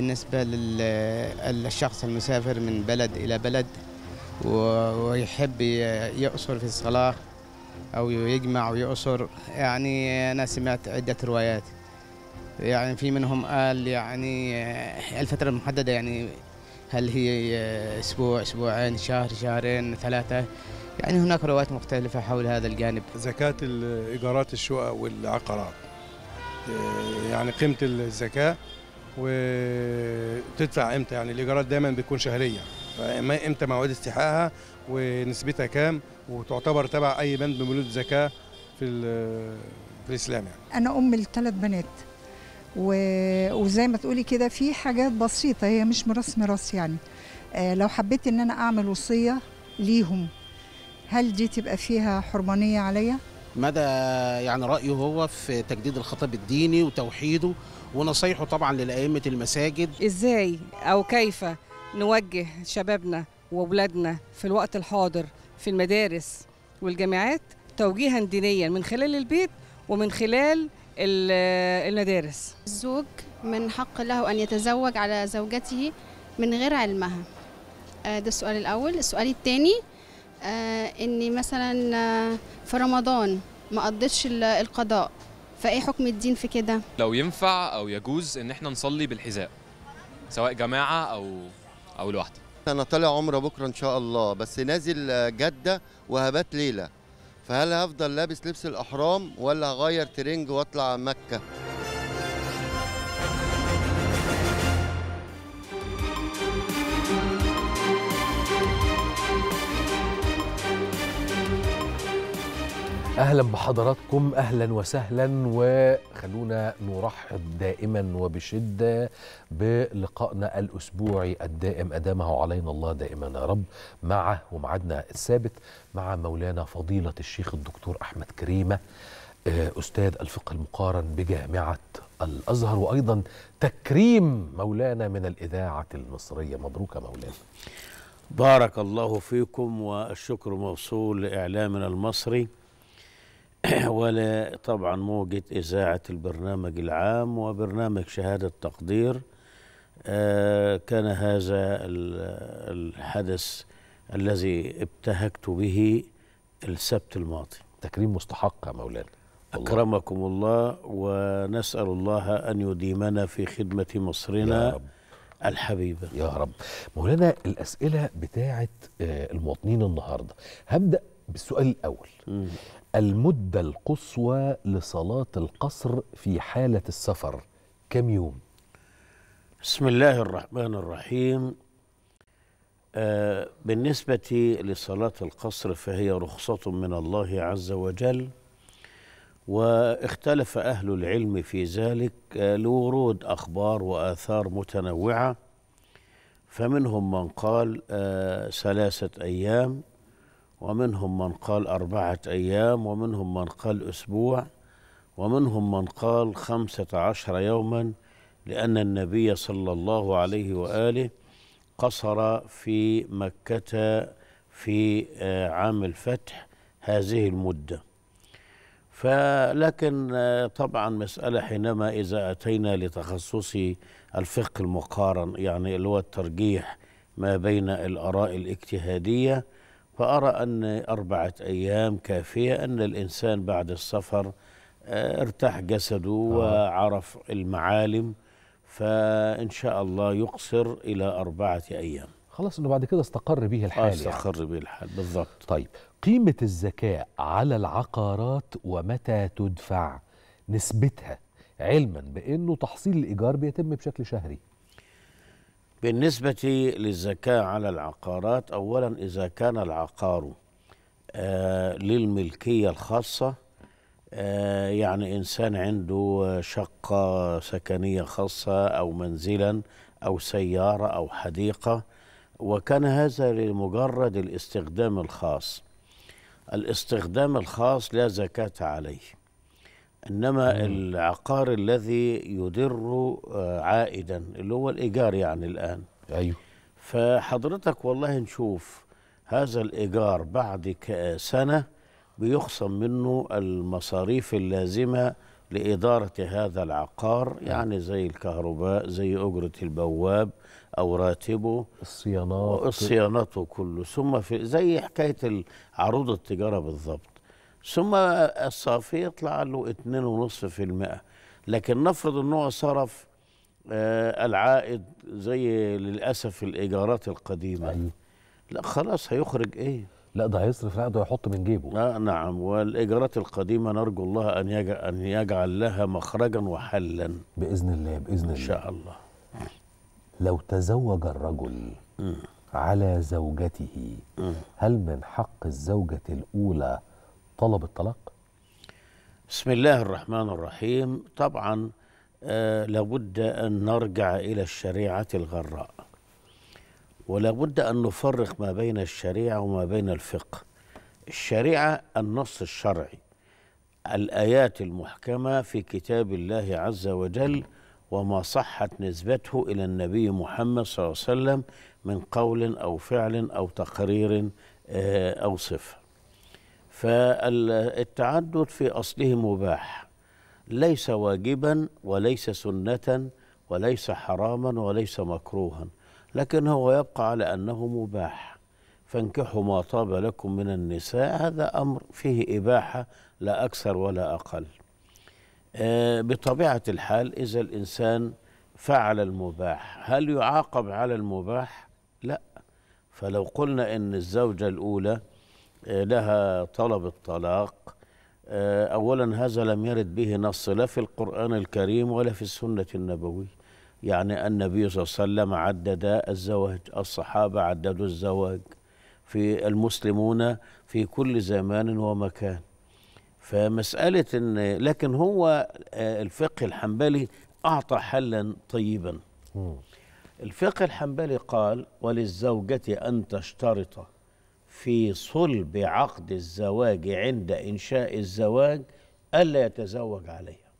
بالنسبة للشخص المسافر من بلد إلى بلد ويحب يقصر في الصلاة أو يجمع ويقصر يعني أنا سمعت عدة روايات يعني في منهم قال يعني الفترة المحددة يعني هل هي أسبوع أسبوعين شهر شهرين ثلاثة يعني هناك روايات مختلفة حول هذا الجانب زكاة إيجارات الشقق والعقارات يعني قيمة الزكاة وتدفع امتى يعني الايجارات دايما بتكون شهريه امتى مواعيد استيحائها ونسبتها كام وتعتبر تبع اي بند من بنود الزكاه في في الاسلام يعني انا ام لثلاث بنات و... وزي ما تقولي كده في حاجات بسيطه هي مش مراس مراس يعني آه لو حبيت ان انا اعمل وصيه ليهم هل دي تبقى فيها حرمانيه عليا مدى يعني رايه هو في تجديد الخطاب الديني وتوحيده ونصايحه طبعا للأئمة المساجد إزاي أو كيف نوجه شبابنا وأولادنا في الوقت الحاضر في المدارس والجامعات توجيها دينيا من خلال البيت ومن خلال المدارس الزوج من حق له أن يتزوج على زوجته من غير علمها آه، ده السؤال الأول السؤال الثاني آه، أني مثلا آه، في رمضان ما قضيتش القضاء فايه حكم الدين في كده لو ينفع او يجوز ان احنا نصلي بالحذاء سواء جماعه او او لوحدي انا طالع عمره بكره ان شاء الله بس نازل جده وهبات ليله فهل هفضل لابس لبس الاحرام ولا هغير ترنج واطلع مكه اهلا بحضراتكم اهلا وسهلا وخلونا نرحب دائما وبشده بلقائنا الاسبوعي الدائم ادامه علينا الله دائما يا رب مع ومعادنا الثابت مع مولانا فضيله الشيخ الدكتور احمد كريمه آه، استاذ الفقه المقارن بجامعه الازهر وايضا تكريم مولانا من الاذاعه المصريه مبروك يا مولانا بارك الله فيكم والشكر موصول لاعلامنا المصري ولا طبعا موجة إذاعة البرنامج العام وبرنامج شهادة تقدير آه، كان هذا الحدث الذي ابتهكت به السبت الماضي تكريم مستحق يا مولانا أكرمكم الله ونسأل الله أن يديمنا في خدمة مصرنا يا رب. الحبيبة يا رب مولانا الأسئلة بتاعة آه، المواطنين النهاردة هبدأ بالسؤال الأول م. المدة القصوى لصلاة القصر في حالة السفر كم يوم؟ بسم الله الرحمن الرحيم آه بالنسبة لصلاة القصر فهي رخصة من الله عز وجل واختلف أهل العلم في ذلك آه لورود أخبار وآثار متنوعة فمنهم من قال آه ثلاثة أيام ومنهم من قال أربعة أيام ومنهم من قال أسبوع ومنهم من قال خمسة عشر يوما لأن النبي صلى الله عليه وآله قصر في مكة في آه، عام الفتح هذه المدة فلكن آه، طبعا مسألة حينما إذا أتينا لتخصص الفقه المقارن يعني اللي هو الترجيح ما بين الآراء الاجتهادية فأرى أن أربعة أيام كافية أن الإنسان بعد السفر آه، ارتاح جسده آه. وعرف المعالم فإن شاء الله يقصر إلى أربعة أيام خلاص انه بعد كده استقر به الحال يعني. استقر به الحال بالضبط طيب قيمه الزكاه على العقارات ومتى تدفع نسبتها علما بانه تحصيل الايجار بيتم بشكل شهري بالنسبة للزكاة على العقارات أولا إذا كان العقار آه للملكية الخاصة آه يعني إنسان عنده شقة سكنية خاصة أو منزلا أو سيارة أو حديقة وكان هذا لمجرد الاستخدام الخاص الاستخدام الخاص لا زكاة عليه انما العقار الذي يدر آه، عائدا اللي هو الايجار يعني الان ايوه فحضرتك والله نشوف هذا الايجار بعد سنه بيخصم منه المصاريف اللازمه لاداره هذا العقار نعم. يعني زي الكهرباء زي اجره البواب او راتبه الصيانات الصيانات وكله ثم في زي حكايه عروض التجاره بالضبط ثم الصافي يطلع له 2.5% لكن نفرض ان هو صرف آه، العائد زي للاسف الايجارات القديمه أيوه. لا خلاص هيخرج ايه لا ده هيصرف العقد ويحط من جيبه آه نعم والايجارات القديمه نرجو الله ان يجعل ان يجعل لها مخرجا وحلا باذن الله باذن الله ان شاء الله لو تزوج الرجل م. على زوجته م. هل من حق الزوجه الاولى طلب الطلاق بسم الله الرحمن الرحيم طبعا آه لابد أن نرجع إلى الشريعة الغراء ولابد أن نفرق ما بين الشريعة وما بين الفقه الشريعة النص الشرعي الآيات المحكمة في كتاب الله عز وجل وما صحت نسبته إلى النبي محمد صلى الله عليه وسلم من قول أو فعل أو تقرير آه، أو صفة فالتعدد في أصله مباح ليس واجبا وليس سنة وليس حراما وليس مكروها لكن هو يبقى على أنه مباح فانكحوا ما طاب لكم من النساء هذا أمر فيه إباحة لا أكثر ولا أقل آه، بطبيعة الحال إذا الإنسان فعل المباح هل يعاقب على المباح؟ لا فلو قلنا إن الزوجة الأولى لها طلب الطلاق آه، أولا هذا لم يرد به نص لا في القرآن الكريم ولا في السنة النبوية يعني النبي صلى الله عليه وسلم عدد الزواج الصحابة عددوا الزواج في المسلمون في كل زمان ومكان فمسألة إن لكن هو آه، الفقه الحنبلي أعطى حلا طيبا الفقه الحنبلي قال وللزوجة أن تشترط في صلب عقد الزواج عند إنشاء الزواج ألا يتزوج عليها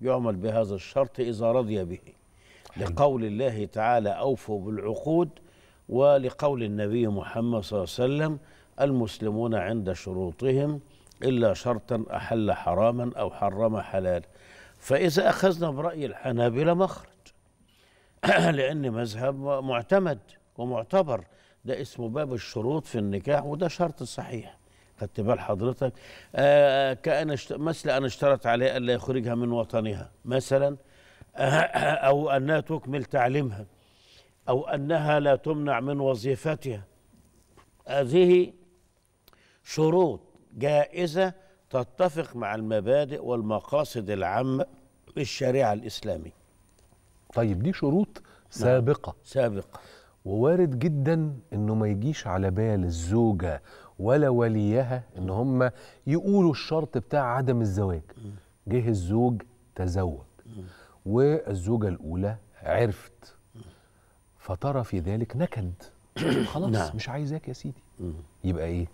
يعمل بهذا الشرط إذا رضي به لقول الله تعالى أوفوا بالعقود ولقول النبي محمد صلى الله عليه وسلم المسلمون عند شروطهم إلا شرطا أحل حراما أو حرم حلالا فإذا أخذنا برأي الحنابلة مخرج لأن مذهب معتمد ومعتبر ده اسمه باب الشروط في النكاح وده شرط صحيح خدت بال حضرتك آه كأن اشت... مثل أن اشترط عليه ألا يخرجها من وطنها مثلا أو أنها تكمل تعليمها أو أنها لا تمنع من وظيفتها هذه شروط جائزة تتفق مع المبادئ والمقاصد العامة بالشريعة الإسلامية طيب دي شروط نعم. سابقة سابقة ووارد جدا انه ما يجيش على بال الزوجه ولا وليها ان هم يقولوا الشرط بتاع عدم الزواج جه الزوج تزوج والزوجه الاولى عرفت فترى في ذلك نكد خلاص نعم. مش عايزاك يا سيدي يبقى ايه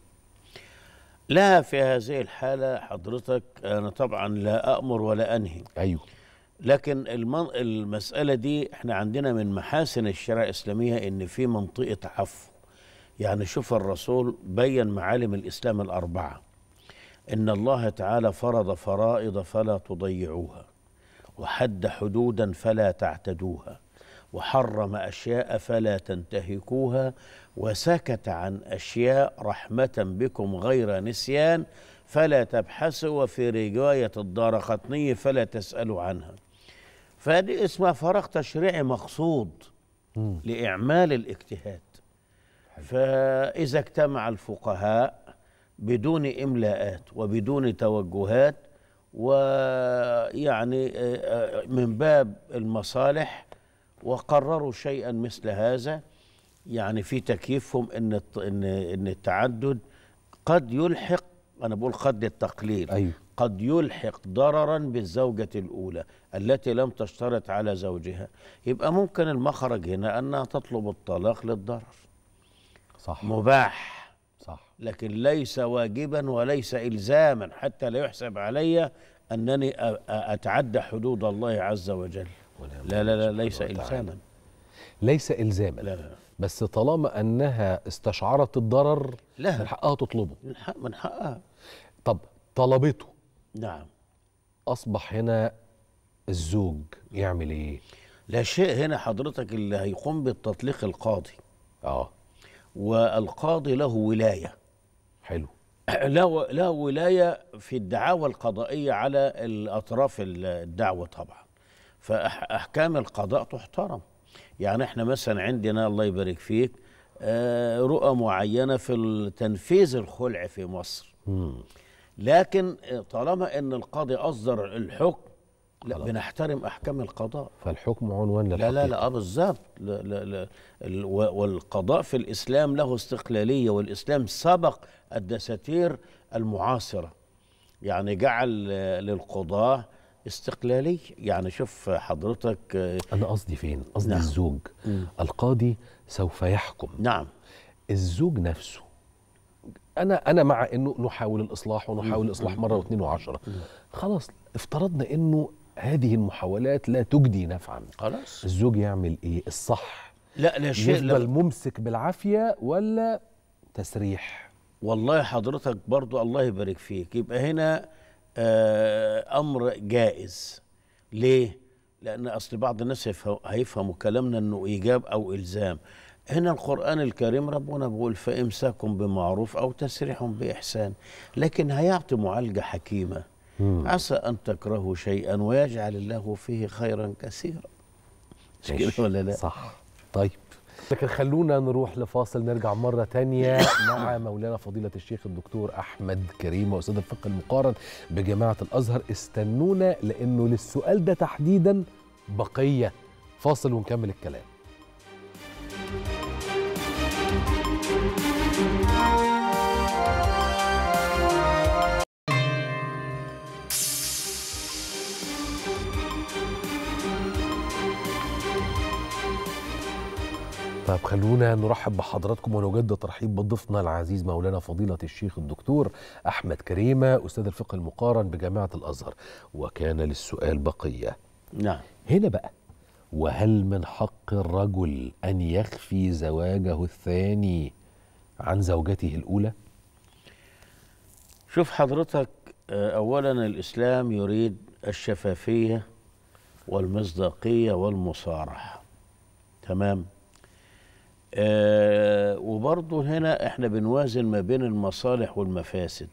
لا في هذه الحاله حضرتك انا طبعا لا امر ولا انهي ايوه لكن المسألة دي احنا عندنا من محاسن الشريعة الإسلامية إن في منطقة عفو يعني شوف الرسول بين معالم الإسلام الأربعة إن الله تعالى فرض فرائض فلا تضيعوها وحد حدودا فلا تعتدوها وحرم أشياء فلا تنتهكوها وسكت عن أشياء رحمة بكم غير نسيان فلا تبحثوا وفي رواية الدار فلا تسألوا عنها فدي اسمها فراغ تشريعي مقصود لإعمال الاجتهاد فإذا اجتمع الفقهاء بدون إملاءات وبدون توجهات ويعني آه، آه، من باب المصالح وقرروا شيئا مثل هذا يعني في تكييفهم ان ان التعدد قد يلحق انا بقول قد التقليل أيوه. قد يلحق ضررا بالزوجة الأولى التي لم تشترط على زوجها يبقى ممكن المخرج هنا أنها تطلب الطلاق للضرر صح مباح صح لكن ليس واجبا وليس إلزاما حتى لا يحسب علي أنني أتعدى حدود الله عز وجل لا لا لا ليس إلزاما ليس إلزاما لا لا. بس طالما أنها استشعرت الضرر لها. من حقها تطلبه من حقها طب طلبته نعم اصبح هنا الزوج يعمل ايه لا شيء هنا حضرتك اللي هيقوم بالتطليق القاضي اه والقاضي له ولايه حلو له له ولايه في الدعاوى القضائيه على الاطراف الدعوه طبعا فاحكام القضاء تحترم يعني احنا مثلا عندنا الله يبارك فيك آه، رؤى معينه في تنفيذ الخلع في مصر مم. لكن طالما ان القاضي اصدر الحكم لا بنحترم احكام القضاء فالحكم عنوان للحقيقه لا لا لا آه، بالظبط والقضاء في الاسلام له استقلاليه والاسلام سبق الدساتير المعاصره يعني جعل للقضاه استقلالي يعني شوف حضرتك آه، انا قصدي فين قصدي نعم. الزوج م. القاضي سوف يحكم نعم الزوج نفسه انا انا مع انه نحاول الاصلاح ونحاول الاصلاح مره واثنين وعشرة خلاص افترضنا انه هذه المحاولات لا تجدي نفعا خلاص الزوج يعمل ايه الصح لا لا شيء يفضل ممسك بالعافيه ولا تسريح والله حضرتك برضو الله يبارك فيك يبقى هنا آه امر جائز ليه لان اصل بعض الناس هيفهموا كلامنا انه ايجاب او الزام هنا القرآن الكريم ربنا بيقول فإمساكم بمعروف أو تسريح بإحسان لكن هيعطي معالجة حكيمة مم. عسى أن تكرهوا شيئا ويجعل الله فيه خيرا كثيرا مش كده ولا لا صح طيب لكن خلونا نروح لفاصل نرجع مرة تانية مع مولانا فضيلة الشيخ الدكتور أحمد كريم وأستاذ الفقه المقارن بجامعة الأزهر استنونا لأنه للسؤال ده تحديدا بقية فاصل ونكمل الكلام طيب خلونا نرحب بحضراتكم ونجد ترحيب بضيفنا العزيز مولانا فضيلة الشيخ الدكتور أحمد كريمة أستاذ الفقه المقارن بجامعة الأزهر وكان للسؤال بقية نعم هنا بقى وهل من حق الرجل أن يخفي زواجه الثاني عن زوجته الأولى؟ شوف حضرتك آه، أولا الإسلام يريد الشفافية والمصداقية والمصارحة تمام؟ آه وبرضه هنا احنا بنوازن ما بين المصالح والمفاسد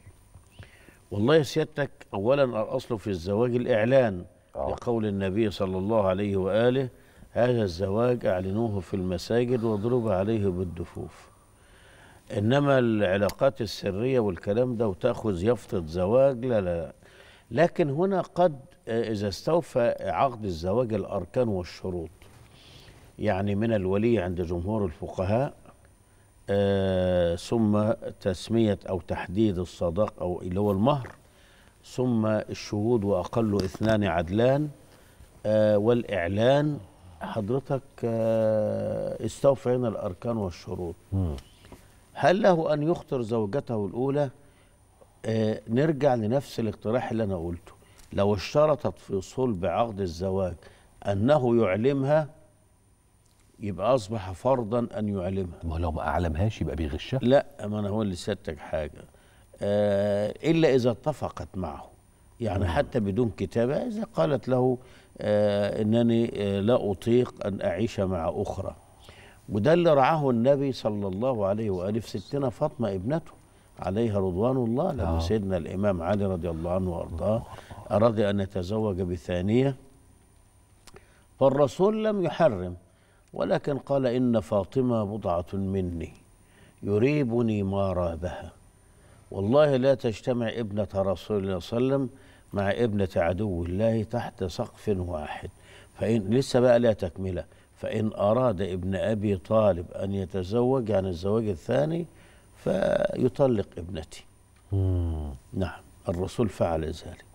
والله يا سيادتك اولا الاصل في الزواج الاعلان آه. لقول النبي صلى الله عليه واله هذا الزواج اعلنوه في المساجد واضرب عليه بالدفوف انما العلاقات السريه والكلام ده وتاخذ يافطه زواج لا لا لكن هنا قد آه، اذا استوفى عقد الزواج الاركان والشروط يعني من الولي عند جمهور الفقهاء آه ثم تسمية أو تحديد الصداق أو اللي هو المهر ثم الشهود وأقل اثنان عدلان آه والإعلان حضرتك آه استوفينا الأركان والشروط هل له أن يخطر زوجته الأولى آه، نرجع لنفس الاقتراح اللي أنا قلته لو اشترطت في صلب عقد الزواج أنه يعلمها يبقى اصبح فرضا ان يعلمها ما لو ما اعلمهاش يبقى بيغشها لا ما انا هو اللي سيادتك حاجه آه الا اذا اتفقت معه يعني حتى بدون كتابه اذا قالت له آه انني آه لا اطيق ان اعيش مع اخرى وده اللي رعاه النبي صلى الله عليه واله في ستنا فاطمه ابنته عليها رضوان الله لما آه. سيدنا الامام علي رضي الله عنه وارضاه اراد ان يتزوج بثانيه فالرسول لم يحرم ولكن قال إن فاطمة بضعة مني يريبني ما رابها والله لا تجتمع ابنة رسول الله صلى الله عليه وسلم مع ابنة عدو الله تحت سقف واحد فإن لسه بقى لا تكملة فإن أراد ابن أبي طالب أن يتزوج عن الزواج الثاني فيطلق ابنتي مم. نعم الرسول فعل ذلك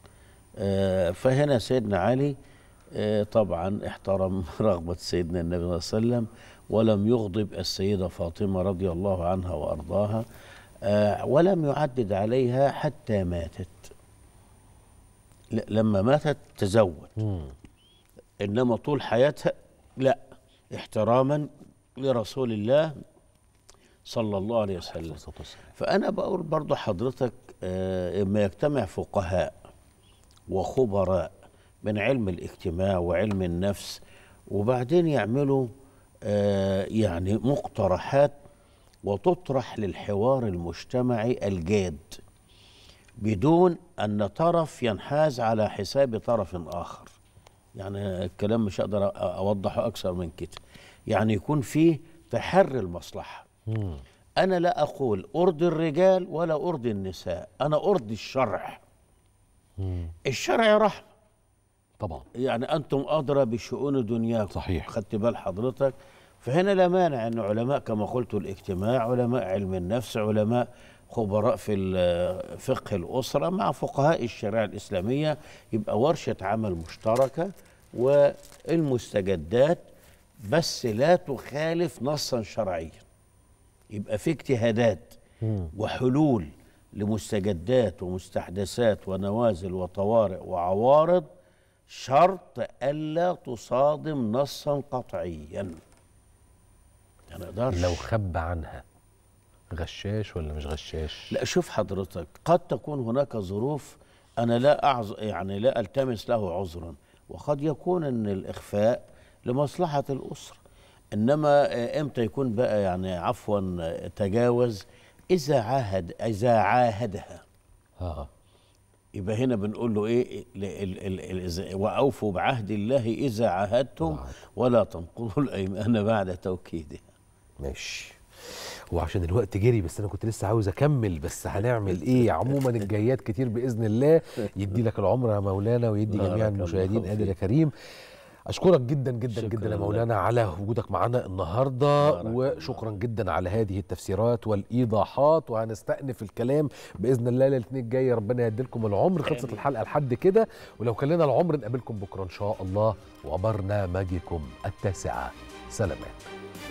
آه فهنا سيدنا علي آه، طبعا احترم رغبة سيدنا النبي صلى الله عليه وسلم ولم يغضب السيدة فاطمة رضي الله عنها وأرضاها آه، ولم يعدد عليها حتى ماتت لما ماتت تزوج إنما طول حياتها لا احتراما لرسول الله صلى الله عليه وسلم فأنا بقول برضو حضرتك إما آه، يجتمع فقهاء وخبراء من علم الاجتماع وعلم النفس وبعدين يعملوا آه، يعني مقترحات وتطرح للحوار المجتمعي الجاد بدون أن طرف ينحاز على حساب طرف آخر يعني الكلام مش أقدر أوضحه أكثر من كده يعني يكون فيه تحري المصلحة مم. أنا لا أقول أرضي الرجال ولا أرضي النساء أنا أرضي الشرع مم. الشرع رحمة طبعا يعني انتم ادرى بشؤون دنياكم صحيح خدت بال حضرتك فهنا لا مانع ان علماء كما قلت الاجتماع علماء علم النفس علماء خبراء في آه، فقه الاسره مع فقهاء الشريعه الاسلاميه يبقى ورشه عمل مشتركه والمستجدات بس لا تخالف نصا شرعيا يبقى في اجتهادات وحلول لمستجدات ومستحدثات ونوازل وطوارئ وعوارض شرط ألا تصادم نصا قطعيا ما نقدرش لو خب عنها غشاش ولا مش غشاش لا شوف حضرتك قد تكون هناك ظروف أنا لا أعز يعني لا ألتمس له عذرا وقد يكون أن الإخفاء لمصلحة الأسرة إنما آه، إمتى يكون بقى يعني عفوا آه، تجاوز إذا عاهد إذا عاهدها آه. يبقى هنا بنقول له ايه ال ال ال واوفوا بعهد الله اذا عاهدتم نعم. ولا تنقضوا الايمان بعد توكيدها ماشي هو عشان الوقت جري بس انا كنت لسه عاوز اكمل بس هنعمل ايه عموما الجايات كتير باذن الله يدي لك العمر يا مولانا ويدي جميع المشاهدين ادي يا كريم اشكرك جدا جدا جدا يا مولانا على وجودك معنا النهارده وشكرا جدا على هذه التفسيرات والايضاحات وهنستأنف الكلام باذن الله الاثنين الجاي ربنا يديلكم العمر خلصت الحلقه لحد كده ولو كان لنا العمر نقابلكم بكره ان شاء الله وبرنامجكم التاسعه سلامات